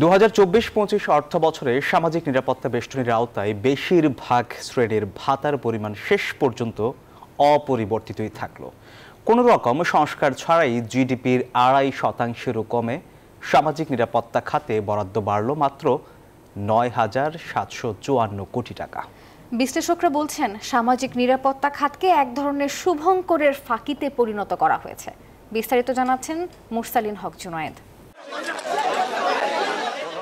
দু হাজার চব্বিশ পঁচিশ অর্থ বছরে সামাজিক নিরাপত্তা বেষ্টনীর আওতায় বেশিরভাগ শ্রেণীর ভাতার পরিমাণ শেষ পর্যন্ত অপরিবর্তিতই থাকল কোনো রকম সংস্কার ছাড়াই জিডিপির আড়াই শতাংশেরও কমে সামাজিক নিরাপত্তা খাতে বরাদ্দ বাড়ল মাত্র নয় হাজার সাতশো চুয়ান্ন কোটি টাকা বিশ্লেষকরা বলছেন সামাজিক নিরাপত্তা খাতকে এক ধরনের শুভঙ্করের ফাঁকিতে পরিণত করা হয়েছে বিস্তারিত জানাচ্ছেন মুরসালিন হক জুনায়েদ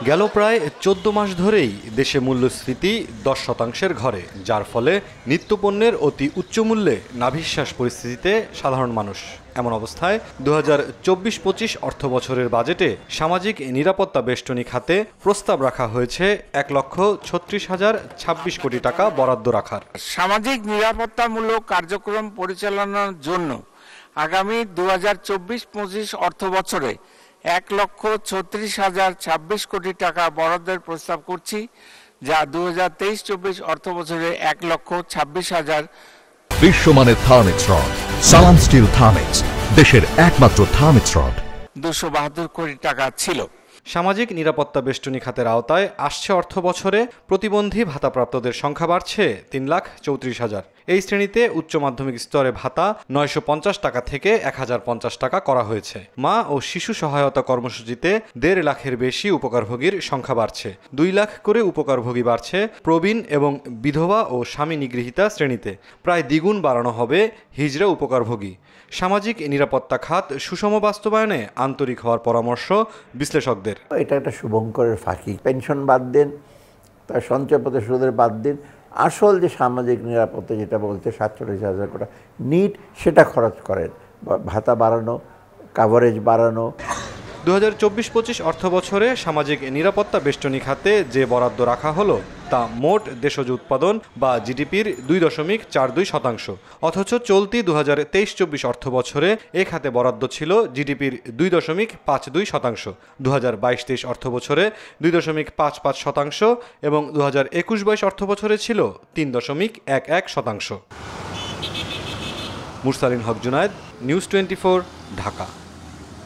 গেল প্রায় চোদ্দ মাস ধরেই দেশে মূল্যস্ফীতি দশ শতাংশের ঘরে যার ফলে নিত্যপণ্যের অতি উচ্চ মূল্যে নাভিশ্বাস পরিস্থিতিতে সাধারণ মানুষ এমন অবস্থায় দু হাজার চব্বিশ পঁচিশ অর্থ বছরের বাজেটে সামাজিক নিরাপত্তা বেষ্টনী খাতে প্রস্তাব রাখা হয়েছে এক লক্ষ ছত্রিশ হাজার ছাব্বিশ কোটি টাকা বরাদ্দ রাখার সামাজিক নিরাপত্তামূলক কার্যক্রম পরিচালনার জন্য আগামী দু হাজার চব্বিশ পঁচিশ অর্থ বছরে এক লক্ষ ছত্রিশ হাজার ছাব্বিশ কোটি টাকা বরাদ্দের প্রস্তাব করছি যা দু হাজার তেইশ চব্বিশ অর্থ বছরে এক লক্ষ ছাব্বিশ হাজার বিশ্বমানের Thermex rod Salam steel Thermex দেশের একমাত্র থার্মিক্স রড দুশো বাহাত্তর কোটি টাকা ছিল সামাজিক নিরাপত্তা বেষ্টনী খাতের আওতায় আসছে অর্থ বছরে প্রতিবন্ধী ভাতাপ্রাপ্তদের সংখ্যা বাড়ছে তিন লাখ চৌত্রিশ হাজার এই শ্রেণীতে উচ্চ মাধ্যমিক স্তরে ভাতা নয়শো পঞ্চাশ টাকা থেকে এক হাজার পঞ্চাশ টাকা করা হয়েছে মা ও শিশু সহায়তা কর্মসূচিতে দেড় লাখের বেশি উপকারভোগীর সংখ্যা বাড়ছে দুই লাখ করে উপকারভোগী বাড়ছে প্রবীণ এবং বিধবা ও স্বামী নিগৃহীতা শ্রেণীতে প্রায় দ্বিগুণ বাড়ানো হবে হিজড়া উপকারভোগী সামাজিক নিরাপত্তা খাত সুষম বাস্তবায়নে আন্তরিক হওয়ার পরামর্শ বিশ্লেষকদের সুদের এটা একটা শুভঙ্করের ফাঁকি পেনশন বাদ দেন তার সঞ্চয়পত্র সুদের বাদ দিন আসল যে সামাজিক নিরাপত্তা যেটা বলতে সাতচল্লিশ হাজার কোটা নিট সেটা খরচ করেন ভাতা বাড়ানো কাভারেজ বাড়ানো দু হাজার চব্বিশ পঁচিশ অর্থবছরে সামাজিক নিরাপত্তা বেষ্টনী খাতে যে বরাদ্দ রাখা হলো তা মোট দেশজ উৎপাদন বা জিডিপির দুই দশমিক চার দুই শতাংশ অথচ চলতি দু হাজার তেইশ চব্বিশ অর্থ বছরে এ খাতে বরাদ্দ ছিল জিডিপির দুই দশমিক পাঁচ দুই শতাংশ দু হাজার বাইশ তেইশ অর্থ বছরে দুই দশমিক পাঁচ পাঁচ শতাংশ এবং দু হাজার একুশ বাইশ অর্থ বছরে ছিল তিন দশমিক এক এক শতাংশ মুরসালিন হক জুনায়দ নিউজ টোয়েন্টি ঢাকা